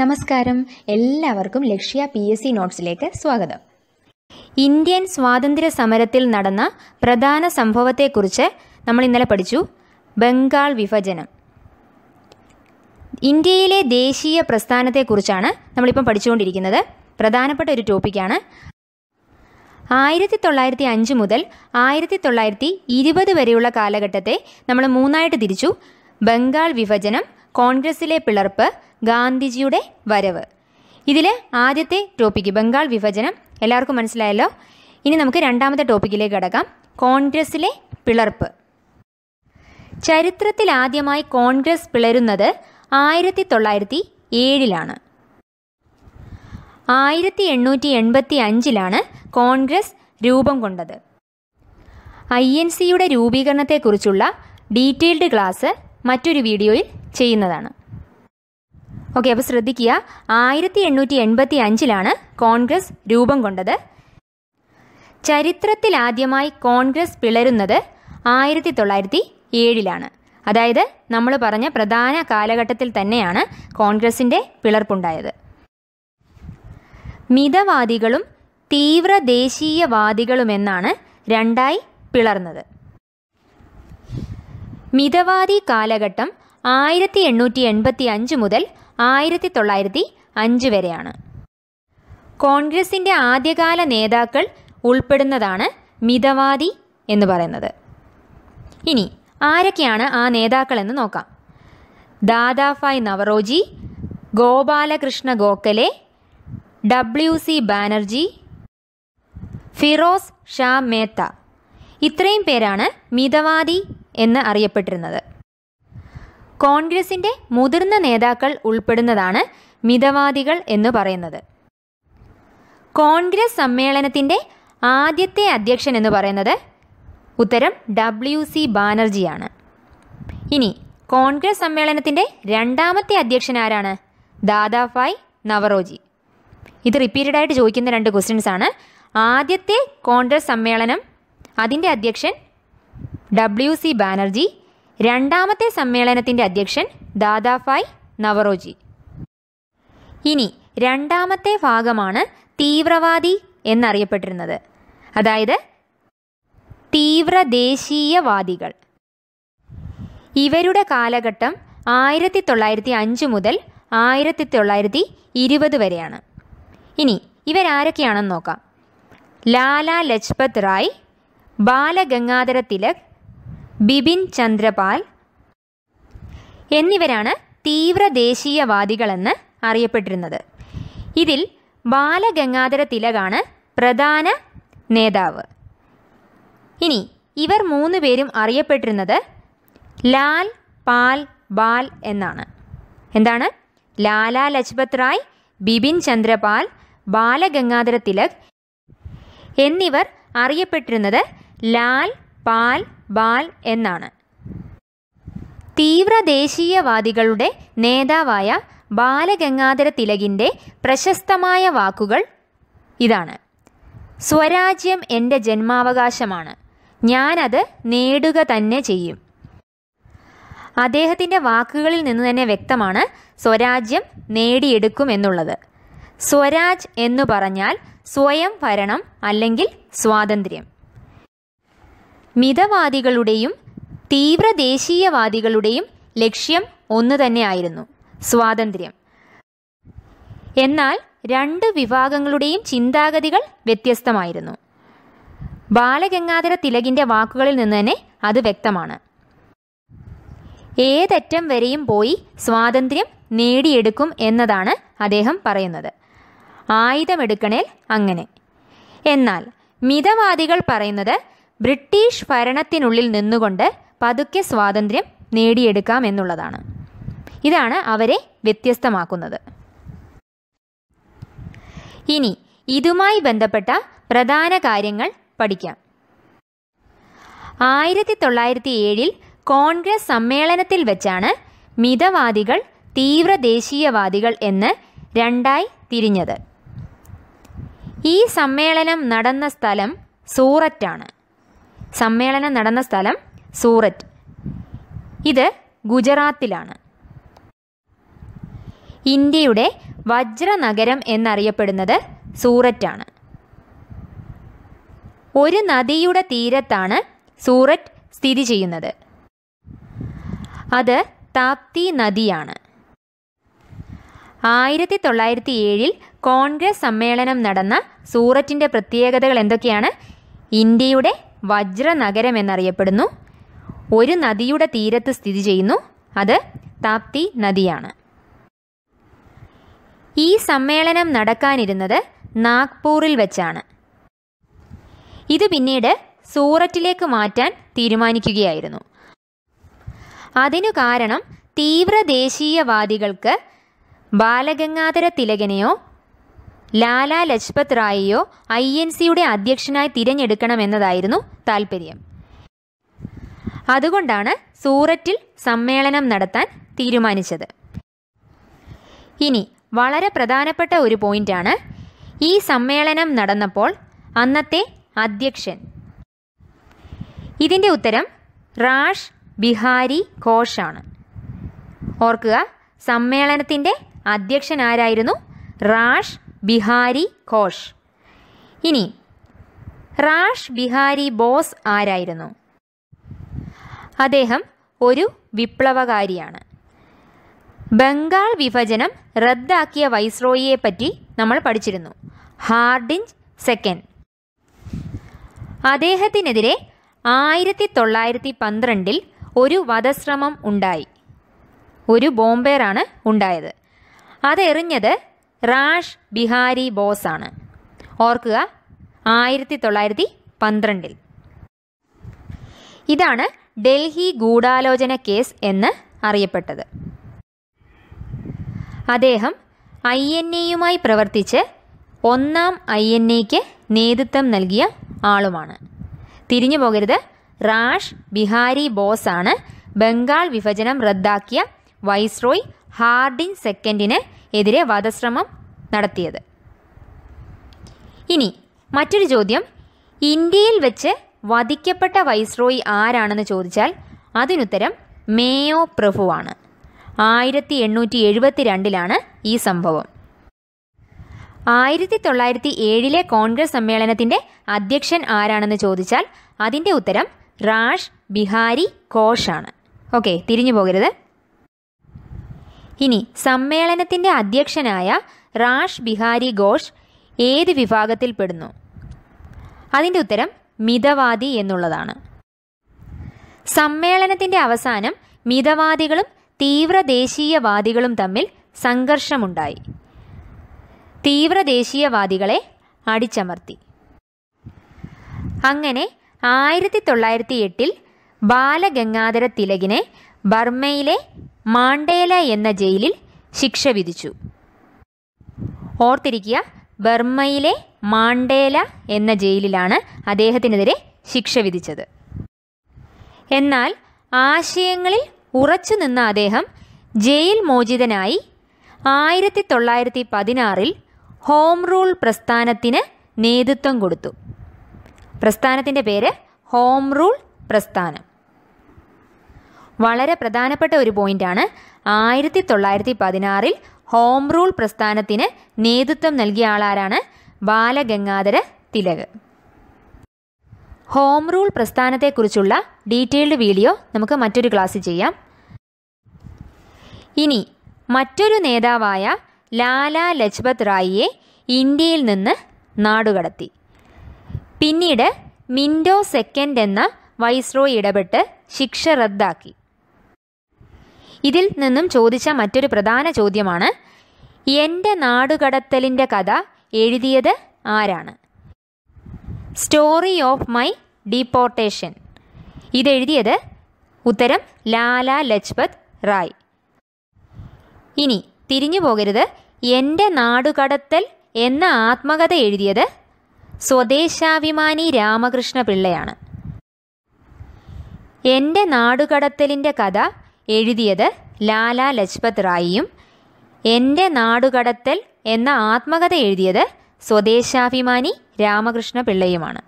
നമസ്കാരം എല്ലാവർക്കും Lakshya P S C നോട്ട്സിലേക്ക് സ്വാഗതം ഇന്ത്യൻ സ്വാതന്ത്ര്യ സമരത്തിൽ നടന്ന പ്രധാന സംഭവത്തെക്കുറിച്ച് നമ്മൾ ഇന്നലെ പഠിച്ചു ബംഗാൾ വിഭജനം ഇന്ത്യയിലെ ദേശീയ പ്രസ്ഥാനത്തെക്കുറിച്ചാണ് നമ്മളിപ്പം പഠിച്ചുകൊണ്ടിരിക്കുന്നത് പ്രധാനപ്പെട്ട ഒരു ടോപ്പിക്കാണ് ആയിരത്തി തൊള്ളായിരത്തി അഞ്ച് മുതൽ ആയിരത്തി തൊള്ളായിരത്തി ഇരുപത് വരെയുള്ള കാലഘട്ടത്തെ നമ്മൾ മൂന്നായിട്ട് തിരിച്ചു ബംഗാൾ വിഭജനം കോൺഗ്രസിലെ പിളർപ്പ് ഗാന്ധിജിയുടെ വരവ് ഇതിൽ ആദ്യത്തെ ടോപ്പിക്ക് ബംഗാൾ വിഭജനം എല്ലാവർക്കും മനസ്സിലായല്ലോ ഇനി നമുക്ക് രണ്ടാമത്തെ ടോപ്പിക്കിലേക്ക് കടക്കാം കോൺഗ്രസിലെ പിളർപ്പ് ചരിത്രത്തിൽ ആദ്യമായി കോൺഗ്രസ് പിളരുന്നത് ആയിരത്തി തൊള്ളായിരത്തി ഏഴിലാണ് ആയിരത്തി എണ്ണൂറ്റി എൺപത്തി അഞ്ചിലാണ് കോൺഗ്രസ് രൂപം കൊണ്ടത് ഐ എൻ സിയുടെ രൂപീകരണത്തെക്കുറിച്ചുള്ള ഡീറ്റെയിൽഡ് ക്ലാസ് മറ്റൊരു വീഡിയോയിൽ ചെയ്യുന്നതാണ് ഓക്കെ അപ്പോൾ ശ്രദ്ധിക്കുക ആയിരത്തി എണ്ണൂറ്റി എൺപത്തി അഞ്ചിലാണ് കോൺഗ്രസ് രൂപം കൊണ്ടത് ചരിത്രത്തിലാദ്യമായി കോൺഗ്രസ് പിളരുന്നത് ആയിരത്തി തൊള്ളായിരത്തി ഏഴിലാണ് അതായത് നമ്മൾ പറഞ്ഞ പ്രധാന കാലഘട്ടത്തിൽ തന്നെയാണ് കോൺഗ്രസിൻ്റെ പിളർപ്പുണ്ടായത് മിതവാദികളും തീവ്ര ദേശീയവാദികളുമെന്നാണ് രണ്ടായി പിളർന്നത് മിതവാദി കാലഘട്ടം ആയിരത്തി എണ്ണൂറ്റി എൺപത്തി അഞ്ച് മുതൽ ആയിരത്തി തൊള്ളായിരത്തി അഞ്ച് വരെയാണ് കോൺഗ്രസിൻ്റെ ആദ്യകാല നേതാക്കൾ ഉൾപ്പെടുന്നതാണ് മിതവാദി എന്ന് പറയുന്നത് ഇനി ആരൊക്കെയാണ് ആ നേതാക്കളെന്ന് നോക്കാം ദാദാഫായ് നവറോജി ഗോപാലകൃഷ്ണ ഗോഖലെ ഡബ്ല്യു സി ബാനർജി ഫിറോസ് ഷാ മേത്ത ഇത്രയും പേരാണ് മിതവാദി എന്ന് അറിയപ്പെട്ടിരുന്നത് കോൺഗ്രസിൻ്റെ മുതിർന്ന നേതാക്കൾ ഉൾപ്പെടുന്നതാണ് മിതവാദികൾ എന്ന് പറയുന്നത് കോൺഗ്രസ് സമ്മേളനത്തിൻ്റെ ആദ്യത്തെ അധ്യക്ഷൻ എന്ന് പറയുന്നത് ഉത്തരം ഡബ്ല്യു സി ബാനർജിയാണ് ഇനി കോൺഗ്രസ് സമ്മേളനത്തിൻ്റെ രണ്ടാമത്തെ അധ്യക്ഷൻ ആരാണ് ദാദാഫായ് നവറോജി ഇത് റിപ്പീറ്റഡായിട്ട് ചോദിക്കുന്ന രണ്ട് ക്വസ്റ്റ്യൻസ് ആണ് ആദ്യത്തെ കോൺഗ്രസ് സമ്മേളനം അതിൻ്റെ അധ്യക്ഷൻ ഡബ്ല്യു സി ബാനർജി രണ്ടാമത്തെ സമ്മേളനത്തിൻ്റെ അധ്യക്ഷൻ ദാദാഫായ് നവറോജി ഇനി രണ്ടാമത്തെ ഭാഗമാണ് തീവ്രവാദി എന്നറിയപ്പെട്ടിരുന്നത് അതായത് തീവ്ര ദേശീയവാദികൾ ഇവരുടെ കാലഘട്ടം ആയിരത്തി തൊള്ളായിരത്തി അഞ്ച് മുതൽ ആയിരത്തി തൊള്ളായിരത്തി ഇരുപത് വരെയാണ് ഇനി ഇവരാരൊക്കെയാണെന്ന് നോക്കാം ലാല ലജ്പത് റായ് ബാലഗംഗാധര തിലക് ബിപിൻ ചന്ദ്രപാൽ എന്നിവരാണ് തീവ്ര ദേശീയവാദികളെന്ന് അറിയപ്പെട്ടിരുന്നത് ഇതിൽ ബാലഗംഗാധര തിലകാണ് പ്രധാന നേതാവ് ഇനി ഇവർ മൂന്ന് പേരും അറിയപ്പെട്ടിരുന്നത് ലാൽ പാൽ ബാൽ എന്നാണ് എന്താണ് ലാലാ ലജ്പത് റായ് ബിപിൻ ചന്ദ്രപാൽ ബാലഗംഗാധര തിലക് എന്നിവർ അറിയപ്പെട്ടിരുന്നത് ലാൽ പാൽ ബാൽ എന്നാണ് തീവ്ര ദേശീയവാദികളുടെ നേതാവായ ബാലഗംഗാധര തിലകിൻ്റെ പ്രശസ്തമായ വാക്കുകൾ ഇതാണ് സ്വരാജ്യം എൻ്റെ ജന്മാവകാശമാണ് ഞാനത് നേടുക തന്നെ ചെയ്യും അദ്ദേഹത്തിൻ്റെ വാക്കുകളിൽ നിന്ന് തന്നെ വ്യക്തമാണ് സ്വരാജ്യം നേടിയെടുക്കും എന്നുള്ളത് സ്വരാജ് എന്ന് പറഞ്ഞാൽ സ്വയം ഭരണം അല്ലെങ്കിൽ സ്വാതന്ത്ര്യം മിതവാദികളുടെയും തീവ്ര ദേശീയവാദികളുടെയും ലക്ഷ്യം ഒന്ന് തന്നെയായിരുന്നു സ്വാതന്ത്ര്യം എന്നാൽ രണ്ട് വിഭാഗങ്ങളുടെയും ചിന്താഗതികൾ വ്യത്യസ്തമായിരുന്നു ബാലഗംഗാധര തിലകിന്റെ വാക്കുകളിൽ നിന്ന് തന്നെ അത് വ്യക്തമാണ് ഏതറ്റം വരെയും പോയി സ്വാതന്ത്ര്യം നേടിയെടുക്കും എന്നതാണ് അദ്ദേഹം പറയുന്നത് ആയുധമെടുക്കണേൽ അങ്ങനെ എന്നാൽ മിതവാദികൾ പറയുന്നത് ബ്രിട്ടീഷ് ഭരണത്തിനുള്ളിൽ നിന്നുകൊണ്ട് പതുക്കെ സ്വാതന്ത്ര്യം നേടിയെടുക്കാം എന്നുള്ളതാണ് ഇതാണ് അവരെ വ്യത്യസ്തമാക്കുന്നത് ഇനി ഇതുമായി ബന്ധപ്പെട്ട പ്രധാന കാര്യങ്ങൾ പഠിക്കാം ആയിരത്തി തൊള്ളായിരത്തി ഏഴിൽ കോൺഗ്രസ് സമ്മേളനത്തിൽ വെച്ചാണ് മിതവാദികൾ തീവ്ര ദേശീയവാദികൾ എന്ന് രണ്ടായി തിരിഞ്ഞത് ഈ സമ്മേളനം നടന്ന സ്ഥലം സൂററ്റാണ് സമ്മേളനം നടന്ന സ്ഥലം സൂററ്റ് ഇത് ഗുജറാത്തിലാണ് ഇന്ത്യയുടെ വജ്രനഗരം എന്നറിയപ്പെടുന്നത് സൂററ്റാണ് ഒരു നദിയുടെ തീരത്താണ് സൂററ്റ് സ്ഥിതി ചെയ്യുന്നത് അത് താപ്തി നദിയാണ് ആയിരത്തി തൊള്ളായിരത്തി ഏഴിൽ കോൺഗ്രസ് സമ്മേളനം നടന്ന സൂററ്റിൻ്റെ പ്രത്യേകതകൾ എന്തൊക്കെയാണ് ഇന്ത്യയുടെ വജ്ര നഗരം എന്നറിയപ്പെടുന്നു ഒരു നദിയുടെ തീരത്ത് സ്ഥിതി ചെയ്യുന്നു അത് താപ്തി നദിയാണ് ഈ സമ്മേളനം നടക്കാനിരുന്നത് നാഗ്പൂറിൽ വെച്ചാണ് ഇത് പിന്നീട് സൂററ്റിലേക്ക് മാറ്റാൻ തീരുമാനിക്കുകയായിരുന്നു അതിനു കാരണം തീവ്ര ദേശീയവാദികൾക്ക് ബാലഗംഗാധര തിലകനെയോ ലാലാ ലജ്പത് റായിയോ ഐ എൻ സിയുടെ അധ്യക്ഷനായി തിരഞ്ഞെടുക്കണമെന്നതായിരുന്നു താൽപ്പര്യം അതുകൊണ്ടാണ് സൂററ്റിൽ സമ്മേളനം നടത്താൻ തീരുമാനിച്ചത് ഇനി വളരെ പ്രധാനപ്പെട്ട ഒരു പോയിന്റാണ് ഈ സമ്മേളനം നടന്നപ്പോൾ അന്നത്തെ അധ്യക്ഷൻ ഇതിൻ്റെ ഉത്തരം റാഷ് ബിഹാരി ഘോഷാണ് ഓർക്കുക സമ്മേളനത്തിൻ്റെ അധ്യക്ഷൻ ആരായിരുന്നു റാഷ് ബിഹാരി ഘോഷ് ഇനി റാഷ് ബിഹാരി ബോസ് ആരായിരുന്നു അദ്ദേഹം ഒരു വിപ്ലവകാരിയാണ് ബംഗാൾ വിഭജനം റദ്ദാക്കിയ വൈസ്രോയിയെ പറ്റി നമ്മൾ പഠിച്ചിരുന്നു ഹാർഡിഞ്ച് സെക്കൻഡ് അദ്ദേഹത്തിനെതിരെ ആയിരത്തി തൊള്ളായിരത്തി പന്ത്രണ്ടിൽ ഒരു വധശ്രമം ഉണ്ടായി ഒരു ബോംബേറാണ് ഉണ്ടായത് അതെറിഞ്ഞത് റാഷ് ബിഹാരി ബോസ് ആണ് ഓർക്കുക ആയിരത്തി തൊള്ളായിരത്തി പന്ത്രണ്ടിൽ ഇതാണ് ഡൽഹി ഗൂഢാലോചന കേസ് എന്ന് അറിയപ്പെട്ടത് അദ്ദേഹം ഐ എൻ എയുമായി പ്രവർത്തിച്ച് ഒന്നാം ഐ എൻ എക്ക് നേതൃത്വം നൽകിയ ആളുമാണ് തിരിഞ്ഞു പോകരുത് റാഷ് ബിഹാരി ബോസ് ആണ് ബംഗാൾ വിഭജനം റദ്ദാക്കിയ വൈസ്രോയ് ഹാർഡിങ് സെക്കൻഡിന് എതിരെ വധശ്രമം നടത്തിയത് ഇനി മറ്റൊരു ചോദ്യം ഇന്ത്യയിൽ വെച്ച് വധിക്കപ്പെട്ട വൈസ്രോയി ആരാണെന്ന് ചോദിച്ചാൽ അതിനുത്തരം മേയോ പ്രഭുവാണ് ആയിരത്തി എണ്ണൂറ്റി എഴുപത്തി രണ്ടിലാണ് ഈ സംഭവം ആയിരത്തി തൊള്ളായിരത്തി ഏഴിലെ കോൺഗ്രസ് സമ്മേളനത്തിന്റെ അധ്യക്ഷൻ ആരാണെന്ന് ചോദിച്ചാൽ അതിൻ്റെ ഉത്തരം റാഷ് ബിഹാരി കോഷാണ് ഓക്കെ തിരിഞ്ഞു പോകരുത് ഇനി സമ്മേളനത്തിൻ്റെ അധ്യക്ഷനായ റാഷ് ബിഹാരി ഘോഷ് ഏത് വിഭാഗത്തിൽപ്പെടുന്നു അതിൻ്റെ ഉത്തരം മിതവാദി എന്നുള്ളതാണ് സമ്മേളനത്തിൻ്റെ അവസാനം മിതവാദികളും തീവ്രദേശീയവാദികളും തമ്മിൽ സംഘർഷമുണ്ടായി തീവ്രദേശീയവാദികളെ അടിച്ചമർത്തി അങ്ങനെ ആയിരത്തി തൊള്ളായിരത്തി എട്ടിൽ ബാലഗംഗാധര തിലകിനെ ബർമ്മയിലെ മാണ്ടേല എന്ന ജയിലിൽ ശിക്ഷ വിധിച്ചു ഓർത്തിരിക്കുക ബർമ്മയിലെ മാണ്ടേല എന്ന ജയിലിലാണ് അദ്ദേഹത്തിനെതിരെ ശിക്ഷ വിധിച്ചത് എന്നാൽ ആശയങ്ങളിൽ ഉറച്ചു നിന്ന അദ്ദേഹം ജയിൽ മോചിതനായി ആയിരത്തി തൊള്ളായിരത്തി പതിനാറിൽ ഹോം റൂൾ പ്രസ്ഥാനത്തിന് നേതൃത്വം കൊടുത്തു പ്രസ്ഥാനത്തിൻ്റെ പേര് ഹോം റൂൾ പ്രസ്ഥാനം വളരെ പ്രധാനപ്പെട്ട ഒരു പോയിന്റാണ് ആയിരത്തി തൊള്ളായിരത്തി പതിനാറിൽ ഹോം റൂൾ പ്രസ്ഥാനത്തിന് നേതൃത്വം നൽകിയ ആളാരാണ് ബാലഗംഗാധര തിലക് ഹോം റൂൾ പ്രസ്ഥാനത്തെക്കുറിച്ചുള്ള ഡീറ്റെയിൽഡ് വീഡിയോ നമുക്ക് മറ്റൊരു ക്ലാസ് ചെയ്യാം ഇനി മറ്റൊരു നേതാവായ ലാലാ ലജ്പത് റായിയെ ഇന്ത്യയിൽ നിന്ന് നാടുകടത്തി പിന്നീട് മിൻഡോ സെക്കൻഡ് എന്ന വൈസ്രോയി ഇടപെട്ട് ശിക്ഷ റദ്ദാക്കി ഇതിൽ നിന്നും ചോദിച്ച മറ്റൊരു പ്രധാന ചോദ്യമാണ് എൻ്റെ നാടുകടത്തലിൻ്റെ കഥ എഴുതിയത് ആരാണ് സ്റ്റോറി ഓഫ് മൈ ഡീപ്പോർട്ടേഷൻ ഇതെഴുതിയത് ഉത്തരം ലാല ലജ്പത് റായ് ഇനി തിരിഞ്ഞു പോകരുത് എൻ്റെ നാടുകടത്തൽ എന്ന ആത്മകഥ എഴുതിയത് സ്വദേശാഭിമാനി രാമകൃഷ്ണ പിള്ളയാണ് എൻ്റെ നാടുകടത്തലിൻ്റെ കഥ എഴുതിയത് ലാലാ ലജ്പത് റായിയും എൻ്റെ നാടുകടത്തൽ എന്ന ആത്മകഥ എഴുതിയത് സ്വദേശാഭിമാനി രാമകൃഷ്ണ പിള്ളയുമാണ്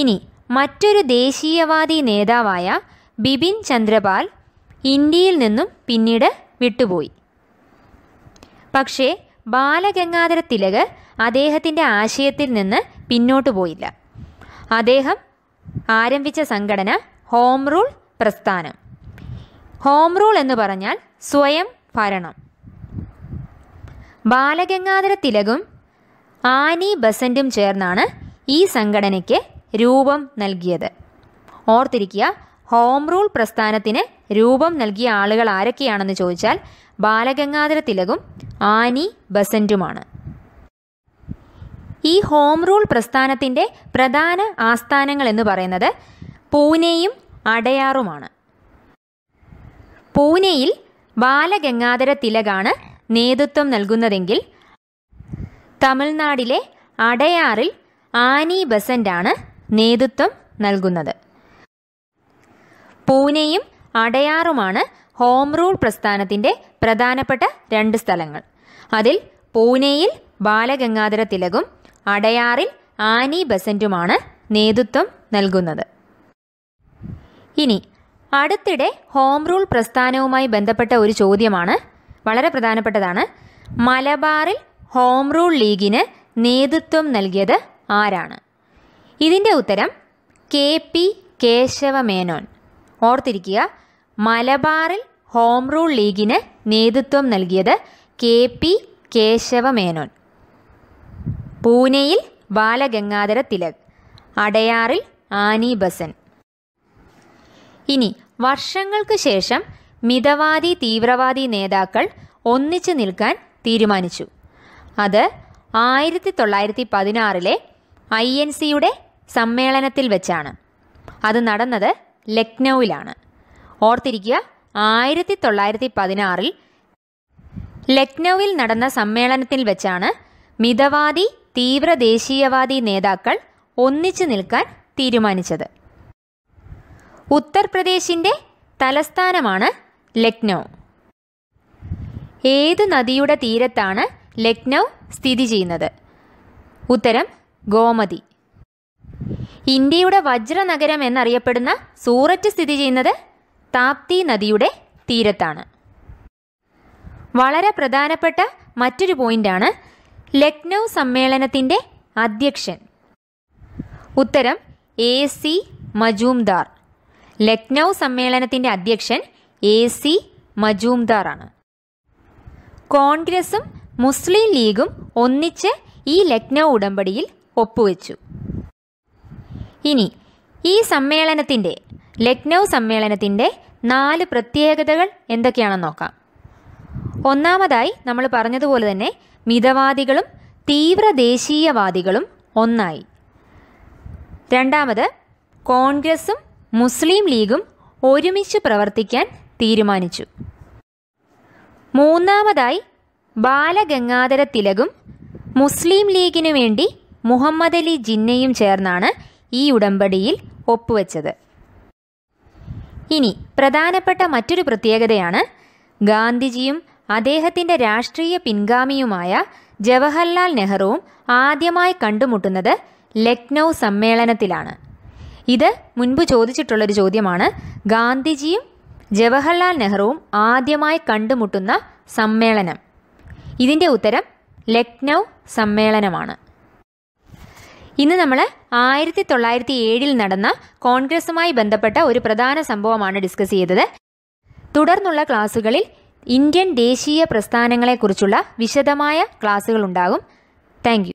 ഇനി മറ്റൊരു ദേശീയവാദി നേതാവായ ബിപിൻ ചന്ദ്രപാൽ ഇന്ത്യയിൽ നിന്നും പിന്നീട് വിട്ടുപോയി പക്ഷേ ബാലഗംഗാധര തിലക് അദ്ദേഹത്തിൻ്റെ ആശയത്തിൽ നിന്ന് പിന്നോട്ടു പോയില്ല അദ്ദേഹം ആരംഭിച്ച സംഘടന ഹോം റൂൾ പ്രസ്ഥാനം ഹോം റൂൾ എന്ന് പറഞ്ഞാൽ സ്വയം ഭരണം ബാലഗംഗാധര തിലകും ആനി ബസന്റും ചേർന്നാണ് ഈ സംഘടനയ്ക്ക് രൂപം നൽകിയത് ഓർത്തിരിക്കുക ഹോം റൂൾ പ്രസ്ഥാനത്തിന് രൂപം നൽകിയ ആളുകൾ ആരൊക്കെയാണെന്ന് ചോദിച്ചാൽ ബാലഗംഗാധര തിലകും ആനി ബസന്റുമാണ് ഈ ഹോം റൂൾ പ്രസ്ഥാനത്തിൻ്റെ പ്രധാന ആസ്ഥാനങ്ങൾ എന്ന് പറയുന്നത് പൂനെയും അടയാറുമാണ് പൂനെയിൽ ബാലഗംഗാധര തിലകാണ് നേതൃത്വം നൽകുന്നതെങ്കിൽ തമിഴ്നാടിലെ അടയാറിൽ ആനി ബസന്റാണ് നേതൃത്വം നൽകുന്നത് പൂനെയും അടയാറുമാണ് ഹോം റൂൾ പ്രസ്ഥാനത്തിൻ്റെ പ്രധാനപ്പെട്ട രണ്ട് സ്ഥലങ്ങൾ അതിൽ പൂനെയിൽ ബാലഗംഗാധര തിലകും അടയാറിൽ ആനി ബസന്റുമാണ് നേതൃത്വം നൽകുന്നത് ഇനി അടുത്തിടെ ഹോം റൂൾ പ്രസ്ഥാനവുമായി ബന്ധപ്പെട്ട ഒരു ചോദ്യമാണ് വളരെ പ്രധാനപ്പെട്ടതാണ് മലബാറിൽ ഹോം റൂൾ ലീഗിന് നേതൃത്വം നൽകിയത് ആരാണ് ഇതിൻ്റെ ഉത്തരം കെ പി കേശവ മേനോൻ ഓർത്തിരിക്കുക മലബാറിൽ ഹോം റൂൾ ലീഗിന് നേതൃത്വം നൽകിയത് കെ പി കേശവ മേനോൻ പൂനെയിൽ ബാലഗംഗാധര തിലക് അടയാറിൽ ആനി ബസൻ ഇനി വർഷങ്ങൾക്ക് ശേഷം മിതവാദി തീവ്രവാദി നേതാക്കൾ ഒന്നിച്ചു നിൽക്കാൻ തീരുമാനിച്ചു അത് ആയിരത്തി തൊള്ളായിരത്തി പതിനാറിലെ ഐ എൻ സിയുടെ സമ്മേളനത്തിൽ വെച്ചാണ് അത് നടന്നത് ലക്നൌവിലാണ് ഓർത്തിരിക്കുക ആയിരത്തി തൊള്ളായിരത്തി പതിനാറിൽ ലക്നൌവിൽ നടന്ന സമ്മേളനത്തിൽ വെച്ചാണ് മിതവാദി തീവ്ര ദേശീയവാദി നേതാക്കൾ ഒന്നിച്ചു നിൽക്കാൻ തീരുമാനിച്ചത് ഉത്തർപ്രദേശിൻ്റെ തലസ്ഥാനമാണ് ലക്നൗ ഏത് നദിയുടെ തീരത്താണ് ലക്നൗ സ്ഥിതി ചെയ്യുന്നത് ഉത്തരം ഗോമതി ഇന്ത്യയുടെ വജ്രനഗരം എന്നറിയപ്പെടുന്ന സൂററ്റ് സ്ഥിതി ചെയ്യുന്നത് താപ്തി നദിയുടെ തീരത്താണ് വളരെ പ്രധാനപ്പെട്ട മറ്റൊരു പോയിന്റാണ് ലക്നൗ സമ്മേളനത്തിൻ്റെ അധ്യക്ഷൻ ഉത്തരം എ സി മജൂംദാർ ലക്നൗ സമ്മേളനത്തിന്റെ അധ്യക്ഷൻ എ സി മജൂംദാറാണ് കോൺഗ്രസും മുസ്ലിം ലീഗും ഒന്നിച്ച് ഈ ലക്നൗ ഉടമ്പടിയിൽ ഒപ്പുവെച്ചു ഇനി ഈ സമ്മേളനത്തിൻ്റെ ലക്നൗ സമ്മേളനത്തിൻ്റെ നാല് പ്രത്യേകതകൾ എന്തൊക്കെയാണെന്ന് നോക്കാം ഒന്നാമതായി നമ്മൾ പറഞ്ഞതുപോലെ തന്നെ മിതവാദികളും തീവ്ര ദേശീയവാദികളും ഒന്നായി രണ്ടാമത് കോൺഗ്രസും മുസ്ലിം ലീഗും ഒരുമിച്ച് പ്രവർത്തിക്കാൻ തീരുമാനിച്ചു മൂന്നാമതായി ബാലഗംഗാധര തിലകും മുസ്ലിം ലീഗിനു വേണ്ടി മുഹമ്മദ് അലി ജിന്നയും ചേർന്നാണ് ഈ ഉടമ്പടിയിൽ ഒപ്പുവെച്ചത് ഇനി പ്രധാനപ്പെട്ട മറ്റൊരു പ്രത്യേകതയാണ് ഗാന്ധിജിയും അദ്ദേഹത്തിൻ്റെ രാഷ്ട്രീയ പിൻഗാമിയുമായ ജവഹർലാൽ നെഹ്റുവും ആദ്യമായി കണ്ടുമുട്ടുന്നത് ലക്നൗ സമ്മേളനത്തിലാണ് ഇത് മുൻപ് ചോദിച്ചിട്ടുള്ളൊരു ചോദ്യമാണ് ഗാന്ധിജിയും ജവഹർലാൽ നെഹ്റുവും ആദ്യമായി കണ്ടുമുട്ടുന്ന സമ്മേളനം ഇതിൻ്റെ ഉത്തരം ലക്നൗ സമ്മേളനമാണ് ഇന്ന് നമ്മൾ ആയിരത്തി തൊള്ളായിരത്തി ഏഴിൽ നടന്ന കോൺഗ്രസുമായി ബന്ധപ്പെട്ട ഒരു പ്രധാന സംഭവമാണ് ഡിസ്കസ് ചെയ്തത് തുടർന്നുള്ള ക്ലാസ്സുകളിൽ ഇന്ത്യൻ ദേശീയ പ്രസ്ഥാനങ്ങളെക്കുറിച്ചുള്ള വിശദമായ ക്ലാസ്സുകൾ ഉണ്ടാകും താങ്ക്